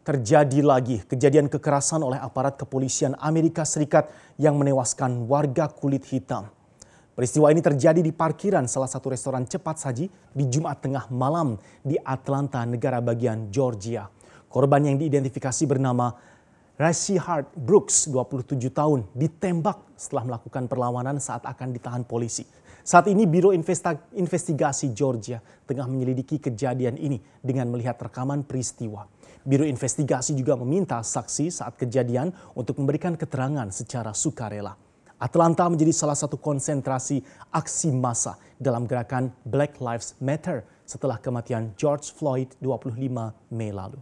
terjadi lagi kejadian kekerasan oleh aparat kepolisian Amerika Serikat yang menewaskan warga kulit hitam. Peristiwa ini terjadi di parkiran salah satu restoran cepat saji di Jumat tengah malam di Atlanta, negara bagian Georgia. Korban yang diidentifikasi bernama Rashi Hart Brooks, 27 tahun, ditembak setelah melakukan perlawanan saat akan ditahan polisi. Saat ini Biro Investa Investigasi Georgia tengah menyelidiki kejadian ini dengan melihat rekaman peristiwa. Biro Investigasi juga meminta saksi saat kejadian untuk memberikan keterangan secara sukarela. Atlanta menjadi salah satu konsentrasi aksi massa dalam gerakan Black Lives Matter setelah kematian George Floyd 25 Mei lalu.